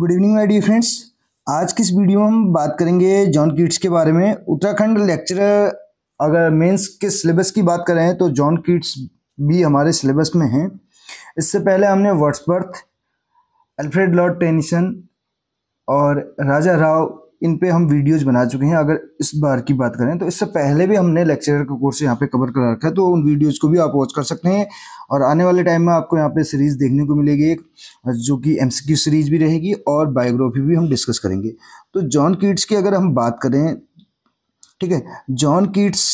good evening my dear friends आज की इस वीडियो में हम बात करेंगे जॉन कीट्स के बारे में उत्तराखंड लेक्चरर अगर मेंस के सिलेबस की बात करें तो जॉन कीट्स भी हमारे सिलेबस में हैं इससे पहले हमने वर्ड्सबर्थ अल्फ्रेड लॉर्ड टेनिसन और राजा राव इन पे हम वीडियोस बना चुके हैं अगर इस बार की बात करें तो इससे पहले भी हमने लेक्चरर का कोर्स यहाँ पे कवर कर रखा है तो उन वीडियोस को भी आप वॉच कर सकते हैं और आने वाले टाइम में आपको यहाँ पे सीरीज़ देखने को मिलेगी एक जो कि एम सीरीज़ भी रहेगी और बायोग्राफी भी हम डिस्कस करेंगे तो जॉन कीट्स की अगर हम बात करें ठीक है जॉन कीट्स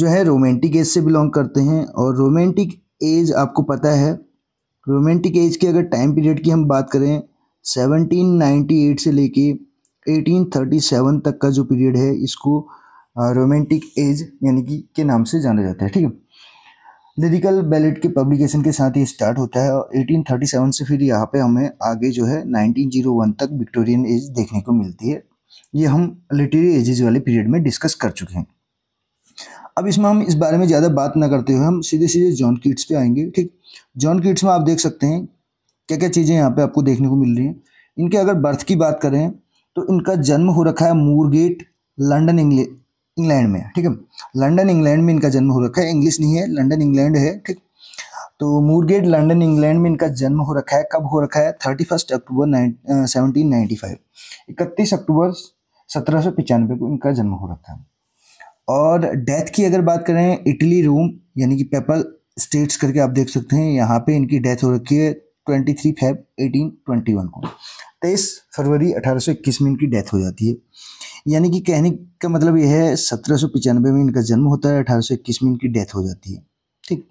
जो है रोमेंटिक एज से बिलोंग करते हैं और रोमेंटिक एज आपको पता है रोमेंटिक एज की अगर टाइम पीरियड की हम बात करें 1798 से लेके 1837 तक का जो पीरियड है इसको रोमांटिक एज यानी कि के नाम से जाना जाता है ठीक है लिरिकल बैलेट के पब्लिकेशन के साथ ही स्टार्ट होता है और 1837 से फिर यहाँ पे हमें आगे जो है 1901 तक विक्टोरियन एज देखने को मिलती है ये हम लिटरेरी एजेज वाले पीरियड में डिस्कस कर चुके हैं अब इसमें हम इस बारे में ज़्यादा बात ना करते हुए हम सीधे सीधे जॉन किट्स पे आएंगे ठीक जॉन किट्स में आप देख सकते हैं क्या क्या चीज़ें यहाँ पे आपको देखने को मिल रही हैं इनके अगर बर्थ की बात करें तो इनका जन्म हो रखा है मूरगेट लंडन इंग्लैंड में ठीक है लंडन इंग्लैंड में इनका जन्म हो रखा है इंग्लिश नहीं है लंडन इंग्लैंड है ठीक तो मूरगेट लंडन इंग्लैंड में इनका जन्म हो रखा है कब हो रखा है thirty first October seventeen ninety five इकतीस अक्टूबर सत्रह सौ पचानवे को इनका जन्म हो रखा है और डेथ की अगर बात करें इटली रोम यानी कि पेपल स्टेट्स करके आप देख सकते हैं यहाँ पे इनकी डेथ हो रखी है twenty three Feb eighteen twenty one को तेईस फरवरी 1821 में इनकी डेथ हो जाती है यानी कि कहने का मतलब यह है सत्रह में इनका जन्म होता है अठारह में इनकी डेथ हो जाती है ठीक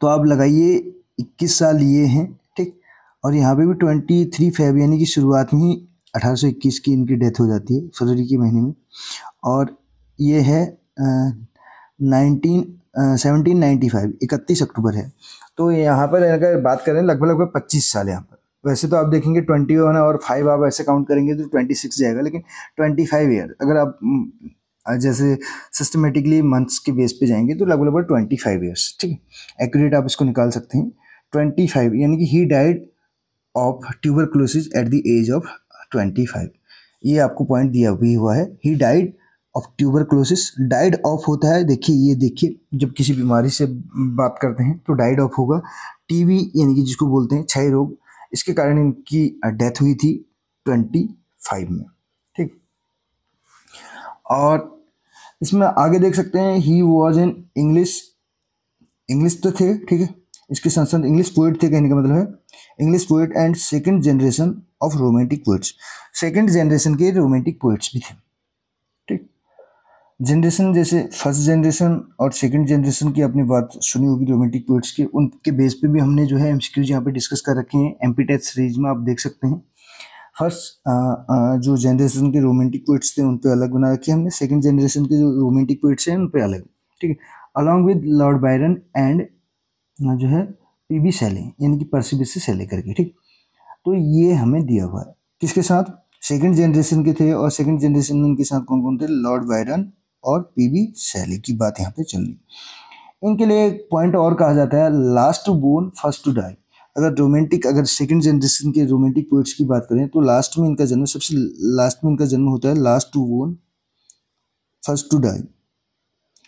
तो आप लगाइए 21 साल ये हैं ठीक और यहाँ पे भी 23 फेब यानी कि शुरुआत में ही अठारह की इनकी डेथ हो जाती है फरवरी के महीने में और ये है नाइनटीन सेवनटीन नाइन्टी फाइव इकतीस अक्टूबर है तो यहाँ पर अगर बात करें लगभग लगभग पच्चीस साल यहाँ पर वैसे तो आप देखेंगे ट्वेंटी वन और फाइव आप ऐसे काउंट करेंगे तो ट्वेंटी सिक्स जाएगा लेकिन ट्वेंटी फाइव ईयर अगर आप हम्म, जैसे सिस्टमेटिकली मंथ्स के बेस पे जाएंगे तो लगभग लगभग ट्वेंटी फाइव ईयर्स ठीक है एक्यूरेट आप इसको निकाल सकते हैं ट्वेंटी फाइव यानी कि he died of tuberculosis at the age of twenty five ये आपको पॉइंट दिया भी हुआ है he died of tuberculosis died of होता है देखिए ये देखिए जब किसी बीमारी से बात करते हैं तो डाइड ऑफ होगा वी यानी कि जिसको बोलते हैं क्षय रोग इसके कारण इनकी डेथ हुई थी ट्वेंटी फाइव में ठीक और इसमें आगे देख सकते हैं he was in English English तो थे ठीक है इसके साथ साथ इंग्लिश पोइट थे कहने का मतलब है English poet and second generation of romantic poets second generation के रोमांटिक पोइट्स भी थे जनरेशन जैसे फर्स्ट जनरेशन और सेकंड जनरेशन की आपने बात सुनी होगी रोमेंटिक पोइट्स की उनके बेस पे भी हमने जो है एम सी यहाँ पे डिस्कस कर रखे हैं एम पी सीरीज में आप देख सकते हैं फर्स्ट जो जनरेशन के रोमेंटिक पोइट्स थे उन पर अलग बना रखे हमने सेकेंड जनरेशन के जो रोमेंटिक पोइट्स हैं उन पर अलग ठीक है along with Lord Byron and जो है पी बी सैले यानी कि परसिबी से सैले करके ठीक तो ये हमें दिया हुआ है किसके साथ सेकेंड जनरेशन के थे और सेकेंड जनरेशन में उनके साथ कौन कौन थे लॉर्ड बायरन और पीबी शैली की बात यहाँ पे चल रही इनके लिए एक पॉइंट और कहा जाता है last to born first to die अगर रोमांटिक अगर सेकंड जनरेशन के रोमांटिक पोइट्स की बात करें तो लास्ट में इनका जन्म सबसे लास्ट में इनका जन्म होता है last to born first to die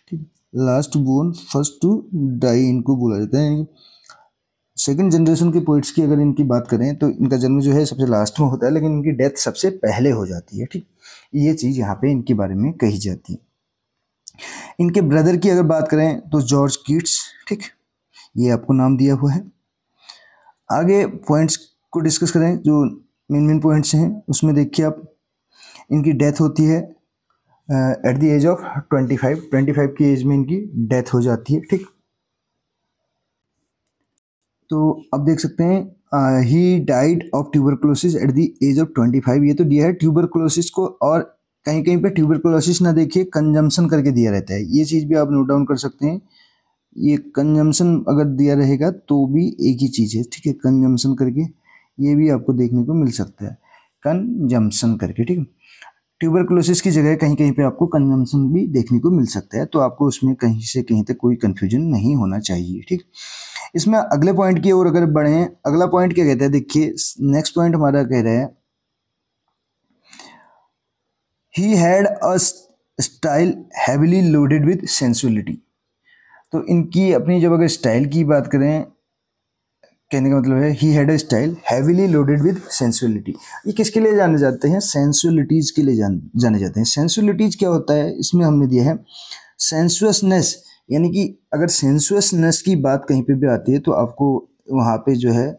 ठीक last born first to die इनको बोला जाता है सेकंड जनरेशन के पोइट्स की अगर इनकी बात करें तो इनका जन्म जो है सबसे लास्ट में होता है लेकिन इनकी डेथ सबसे पहले हो जाती है ठीक ये चीज़ यहाँ पे इनके बारे में कही जाती है इनके ब्रदर की अगर बात करें तो जॉर्ज कीट्स ठीक ये आपको नाम दिया हुआ है आगे पॉइंट्स को डिस्कस करें जो मेन मेन पॉइंट्स हैं उसमें देखिए आप इनकी डेथ होती है at the age of twenty five twenty five की एज में इनकी डेथ हो जाती है ठीक तो अब देख सकते हैं he died of tuberculosis at the age of twenty five ये तो दिया है ट्यूबरक्लोसिस को और कहीं कहीं पे ट्यूबरकुलोसिस ना देखिए कंजम्पशन करके दिया रहता है ये चीज़ भी आप नोट डाउन कर सकते हैं ये कंजम्पशन अगर दिया रहेगा तो भी एक ही चीज़ है ठीक है कंजम्पशन करके ये भी आपको देखने को मिल सकता है कंजम्पशन करके ठीक है ट्यूबरकुलोसिस की जगह कहीं कहीं पे आपको कंजम्पशन भी देखने को मिल सकता है तो आपको उसमें कहीं से कहीं तक कोई कन्फ्यूजन नहीं होना चाहिए ठीक इसमें अगले पॉइंट की ओर अगर बढ़ें अगला पॉइंट क्या कहता है देखिए नेक्स्ट पॉइंट हमारा कह रहा है he had a style heavily loaded with sensuality तो इनकी अपनी जब अगर स्टाइल की बात करें कहने का मतलब है he had a style heavily loaded with sensuality ये किसके लिए जाने जाते हैं सेंसुअलिटीज़ के लिए जान जाने जाते हैं सेंसुअलिटीज़ क्या होता है इसमें हमने दिया है सेंसुअसनेस यानी कि अगर सेंसुअसनेस की बात कहीं पे भी आती है तो आपको वहाँ पे जो है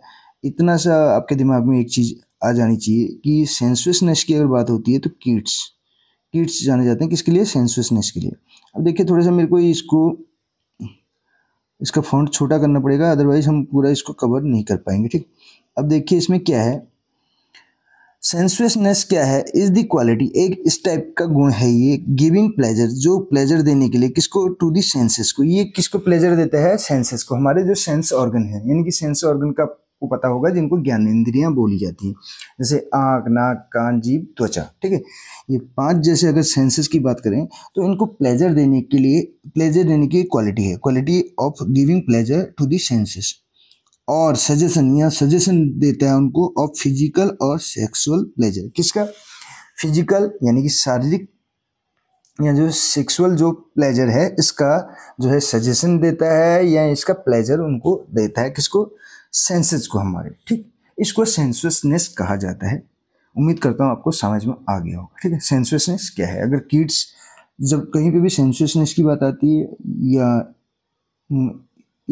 इतना सा आपके दिमाग में एक चीज़ आ जानी चाहिए कि सेंसुअसनेस की अगर बात होती है तो किड्स किड्स जाने जाते हैं किसके लिए सेंसुअसनेस के लिए अब देखिए थोड़ा सा मेरे को इसको इसका फॉन्ट छोटा करना पड़ेगा अदरवाइज हम पूरा इसको कवर नहीं कर पाएंगे ठीक अब देखिए इसमें क्या है सेंसुअसनेस क्या है इज़ द क्वालिटी एक इस टाइप का गुण है ये गिविंग प्लेजर जो प्लेजर देने के लिए किसको टू देंसेस को ये किसको प्लेजर देता है सेंसेस को हमारे जो सेंस ऑर्गन है यानी कि सेंस ऑर्गन का आपको पता होगा जिनको ज्ञानेन्द्रियाँ बोली जाती हैं जैसे आँख नाक कान जीभ त्वचा ठीक है ये पांच जैसे अगर सेंसेस की बात करें तो इनको प्लेजर देने के लिए प्लेजर देने की क्वालिटी है quality of giving pleasure to the senses और सजेशन या सजेशन देता है उनको ऑफ फिजिकल और सेक्सुअल प्लेजर किसका फिजिकल यानी कि शारीरिक या जो सेक्सुअल जो प्लेजर है इसका जो है सजेशन देता है या इसका प्लेजर उनको देता है किसको सेंसेस को हमारे ठीक इसको सेंसुअसनेस कहा जाता है उम्मीद करता हूँ आपको समझ में आ गया होगा ठीक है सेंसुअसनेस क्या है अगर किड्स जब कहीं पे भी सेंसुअसनेस की बात आती है या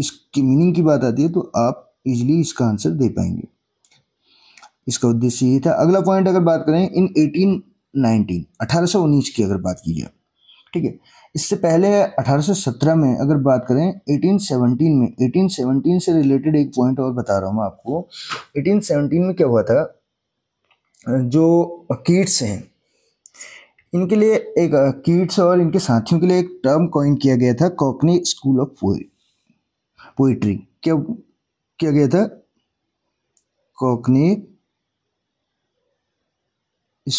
इसकी मीनिंग की बात आती है तो आप इजीली इसका आंसर दे पाएंगे इसका उद्देश्य ये था अगला पॉइंट अगर बात करें इन एटीन नाइनटीन अठारह की अगर बात की जाए ठीक है इससे पहले 1817 में अगर बात करें 1817 में 1817 से रिलेटेड एक पॉइंट और बता रहा हूँ मैं आपको 1817 में क्या हुआ था जो कीट्स हैं इनके लिए एक कीट्स और इनके साथियों के लिए एक टर्म कॉइन किया गया था कॉकनी स्कूल ऑफ पोइट्री क्या किया गया था कॉकनी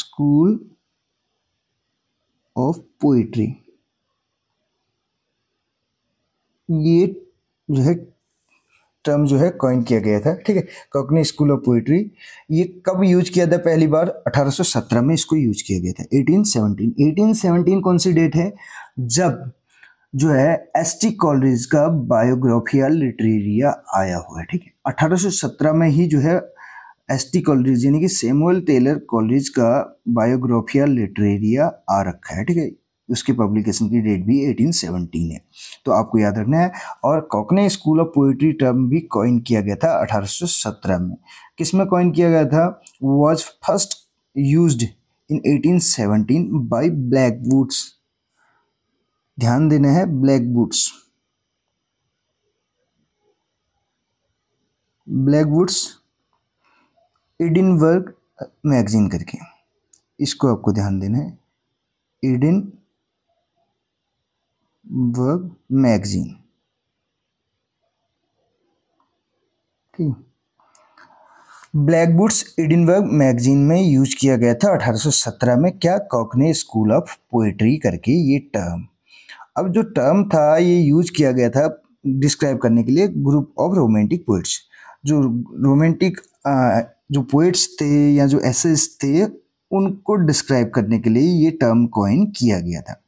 स्कूल ऑफ पोइट्री ये जो है टर्म जो है कॉइन किया गया था ठीक है कॉकनी स्कूल ऑफ पोइट्री ये कब यूज किया था पहली बार 1817 में इसको यूज किया गया था 1817 1817 कौन सी डेट है जब जो है एस टी कॉलेज का बायोग्राफिया लिटरेरिया आया हुआ है ठीक है 1817 में ही जो है एस टी कॉलेज यानी कि सेमुअल टेलर कॉलेज का बायोग्राफिया लिटरेरिया आ रखा है ठीक है उसके पब्लिकेशन की डेट भी 1817 है तो आपको याद रखना है और Cockney school of poetry term भी कॉइन किया गया था 1817 में किस में कॉइन किया गया था was first used in 1817 by Blackwood's ध्यान देना है ब्लैक बूट्स ब्लैक वुड्स वर्ग मैगजीन करके इसको आपको ध्यान देना है एडिन वर्ब मैगजीन ठीक ब्लैकवुड्स एडिनबर्ग मैगजीन में यूज किया गया था 1817 में क्या कॉकने स्कूल ऑफ पोइट्री करके ये टर्म अब जो टर्म था ये यूज किया गया था डिस्क्राइब करने के लिए ग्रुप ऑफ रोमांटिक पोइट्स जो रोमांटिक जो पोइट्स थे या जो एसेस थे उनको डिस्क्राइब करने के लिए ये टर्म कॉइन किया गया था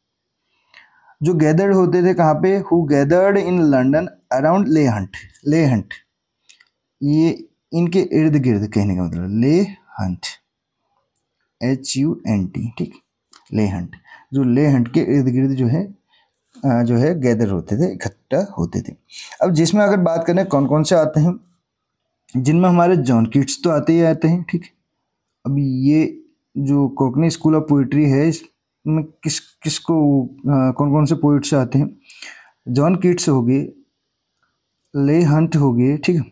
जो गैदर्ड होते थे कहाँ पे who gathered in London around Leigh Hunt Leigh Hunt ये इनके इर्द गिर्द कहने का मतलब Leigh Hunt H U N T ठीक ले हंट जो ले हंट के इर्द गिर्द जो है जो है गैदर होते थे इकट्ठा होते थे अब जिसमें अगर बात करें कौन कौन से आते हैं जिनमें हमारे जॉन किट्स तो आते ही आते हैं ठीक अब ये जो कोकनी स्कूल ऑफ पोइट्री है इस में किस किसको कौन कौन से पोइट्स आते हैं जॉन किट्स हो गए ले हंट हो गए ठीक है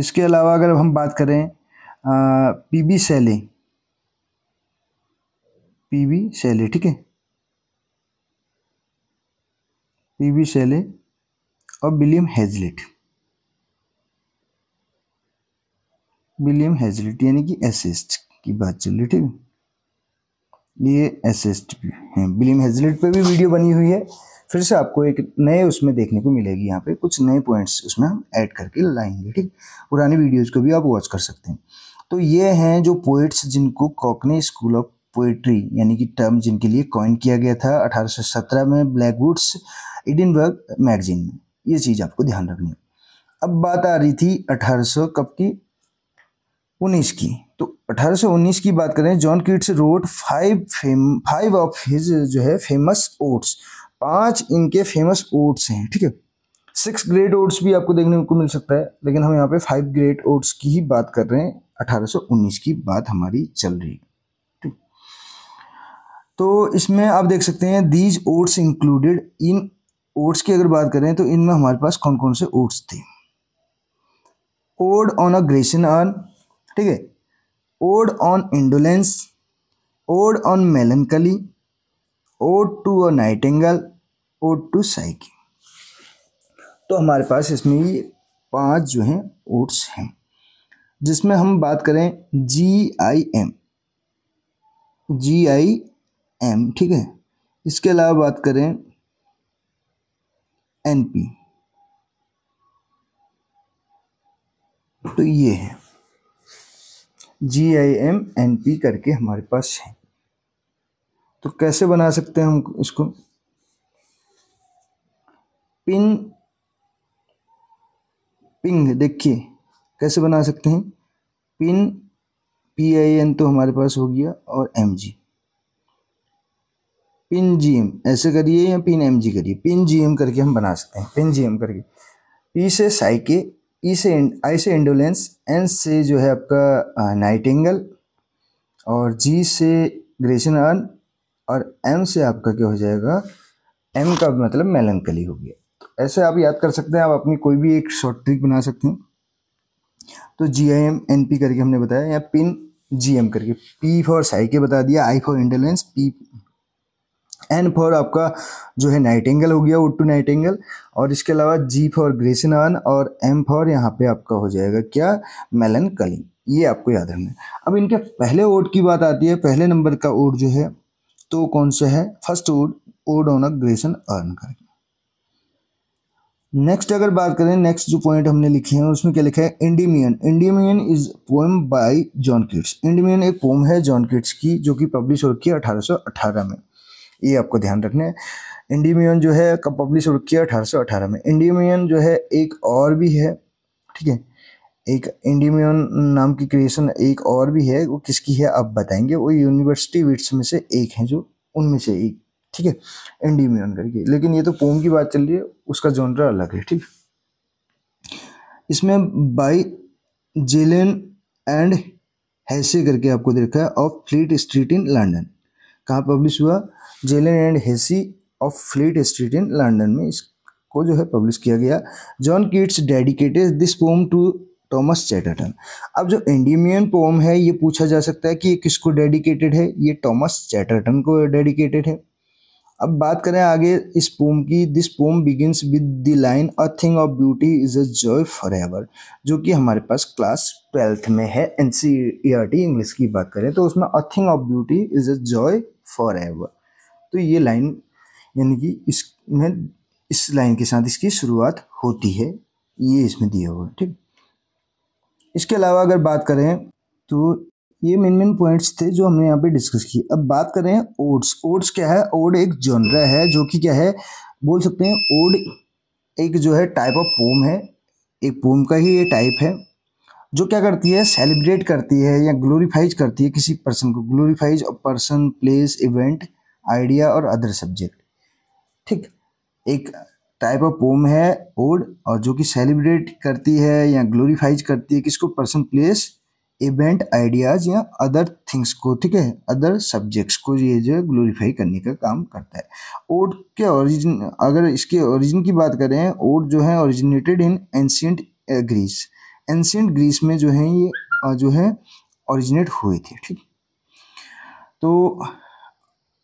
इसके अलावा अगर हम बात करें P B Shelley P B Shelley ठीक है पी बी सैले और विलियम हेजलेट विलियम हेजलेट यानी कि एसिस्ट की बात चल रही ठीक है लिए पी हैं बिलिम हेजलेट पे भी वीडियो बनी हुई है फिर से आपको एक नए उसमें देखने को मिलेगी यहाँ पे कुछ नए पॉइंट्स उसमें हम ऐड करके लाएंगे ठीक पुरानी वीडियोज़ को भी आप वॉच कर सकते हैं तो ये हैं जो पोइट्स जिनको कॉकनी स्कूल ऑफ पोइट्री यानी कि टर्म जिनके लिए कॉइन किया गया था सत्रह में ब्लैकवुड्स इडिनबर्ग मैगजीन में ये चीज़ आपको ध्यान रखनी है अब बात आ रही थी सौ कब की उन्नीस की तो 1819 की बात करें John Keats road five fame five of his जो है फेमस ओट्स पांच इनके फेमस ओट्स हैं ठीक है सिक्स ग्रेड ओट्स भी आपको देखने को मिल सकता है लेकिन हम यहाँ पे फाइव ग्रेड ओट्स की ही बात कर रहे हैं 1819 की बात हमारी चल रही है तो इसमें आप देख सकते हैं these odes included in odes की अगर बात करें तो इनमें हमारे पास कौन कौन से ओट्स थे ode on a Grecian urn ठीक है ode on indolence ode on melancholy ode to a nightingale ode to Psyche तो हमारे पास इसमें ये पाँच जो हैं ओड्स हैं जिसमें हम बात करें जी I M G I M ठीक है इसके अलावा बात करें एन पी तो ये है G I M N P करके हमारे पास है तो कैसे बना सकते हैं हम इसको पिन पिंग देखिए कैसे बना सकते हैं पिन पी आई एन तो हमारे पास हो गया और M G pin G M ऐसे करिए या पिन एम जी करिए पिन जी एम करके हम बना सकते हैं पिन जी एम करके पी से साई के ई से आई से इंडोलेंस एन से जो है आपका नाइट एंगल और जी से ग्रेशन अर्न और एम से आपका क्या हो जाएगा एम का मतलब मेलनकली हो गया तो ऐसे आप याद कर सकते हैं आप अपनी कोई भी एक शॉर्ट ट्रिक बना सकते हैं तो G I M N P करके हमने बताया या पिन जी एम करके पी फॉर साइके बता दिया I for indolence P N for आपका जो है नाइट एंगल हो गया वुड टू नाइट एंगल और इसके अलावा जी फॉर ग्रेसनान और एम फॉर यहाँ पे आपका हो जाएगा क्या मेलन कलिंग ये आपको याद रखना है अब इनके पहले ओड की बात आती है पहले नंबर का ओड जो है तो कौन सा है first ode ode on a Grecian urn करके नेक्स्ट अगर बात करें नेक्स्ट जो पॉइंट हमने लिखे हैं उसमें क्या लिखा है Endymion Endymion is poem by John Keats Endymion एक पोम है जॉन किट्स की जो कि पब्लिश हो रखी है अठारह में ये आपको ध्यान रखना है इंडीमियन जो है कब पब्लिश किया अठारह में इंडीमियन जो है एक और भी है ठीक है एक इंडीमियन नाम की क्रिएशन एक और भी है वो किसकी है आप बताएंगे वो यूनिवर्सिटी विट्स में से एक है जो उनमें से एक ठीक है इंडीमियन करके लेकिन ये तो पोम की बात चल रही है उसका जॉनरा अलग है ठीक इसमें बाई जेलेन एंड हैसे करके आपको देखा है of Fleet Street in London कहाँ पब्लिश हुआ जेलन and Hessey of Fleet Street in London में इसको जो है पब्लिश किया गया John Keats dedicated this poem to Thomas Chatterton अब जो इंडियमियन पोम है ये पूछा जा सकता है कि ये किसको डेडिकेटेड है ये टॉमस चैटरटन को डेडिकेटेड है अब बात करें आगे इस पोम की this poem begins with the line a thing of beauty is a joy forever जो कि हमारे पास क्लास ट्वेल्थ में है N C R T English की बात करें तो उसमें a thing of beauty is a joy forever तो ये लाइन यानी कि इसमें इस लाइन के साथ इसकी शुरुआत होती है ये इसमें दिया हुआ ठीक इसके अलावा अगर बात करें तो ये मेन मेन पॉइंट्स थे जो हमने यहाँ पे डिस्कस किए अब बात करें ओड्स ओड्स क्या है ओड एक जनरा है जो कि क्या है बोल सकते हैं ओड एक जो है टाइप ऑफ पोम है एक पोम का ही ये टाइप है जो क्या करती है सेलिब्रेट करती है या ग्लोरीफाइज करती है किसी पर्सन को glorifies a person place event idea और अदर सब्जेक्ट ठीक एक टाइप ऑफ पोम है ओड और जो कि सेलिब्रेट करती है या ग्लोरीफाइज करती है किसको पर्सन प्लेस इवेंट आइडियाज या अदर थिंग्स को ठीक है अदर सब्जेक्ट्स को ये जो है ग्लोरीफाई करने का काम करता है ओड के ओरिजिन अगर इसके ओरिजिन की बात करें ओड जो है originated in ancient Greece ancient Greece में जो है ये जो है ओरिजिनेट हुए थे ठीक तो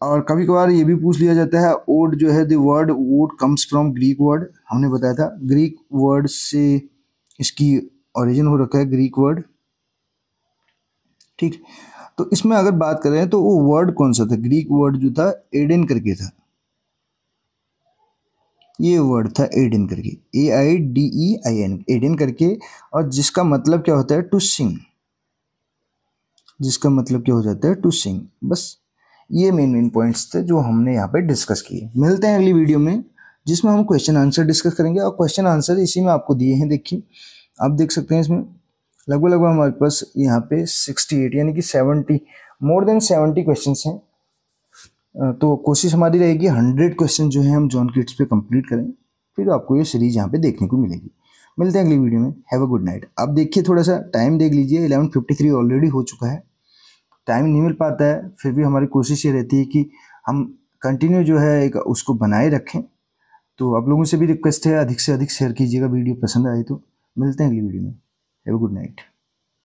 और कभी कभार ये भी पूछ लिया जाता है ओड जो है the word ode comes from Greek word हमने बताया था ग्रीक वर्ड से इसकी ओरिजिन हो रखा है ग्रीक वर्ड ठीक तो इसमें अगर बात करें तो वो वर्ड कौन सा था ग्रीक वर्ड जो था एडेन करके था ये वर्ड था एडिन करके A I D E I N एडिन करके और जिसका मतलब क्या होता है टू सिंग जिसका मतलब क्या हो जाता है टू सिंग बस ये मेन मेन पॉइंट्स थे जो हमने यहाँ पे डिस्कस किए मिलते हैं अगली वीडियो में जिसमें हम क्वेश्चन आंसर डिस्कस करेंगे और क्वेश्चन आंसर इसी में आपको दिए हैं देखिए आप देख सकते हैं इसमें लगभग लगभग हमारे पास यहाँ पे सिक्सटी एट यानी कि seventy more than seventy question हैं तो कोशिश हमारी रहेगी हंड्रेड क्वेश्चन जो है हम जॉन किट्स पे कंप्लीट करें फिर आपको ये सीरीज यहाँ पे देखने को मिलेगी मिलते हैं अगली वीडियो में हैव अ गुड नाइट आप देखिए थोड़ा सा टाइम देख लीजिए एलेवन फिफ्टी थ्री ऑलरेडी हो चुका है टाइम नहीं मिल पाता है फिर भी हमारी कोशिश ये रहती है कि हम कंटिन्यू जो है एक उसको बनाए रखें तो आप लोगों से भी रिक्वेस्ट है अधिक से अधिक शेयर कीजिएगा वीडियो पसंद आए तो मिलते हैं अगली वीडियो में हैव अ गुड नाइट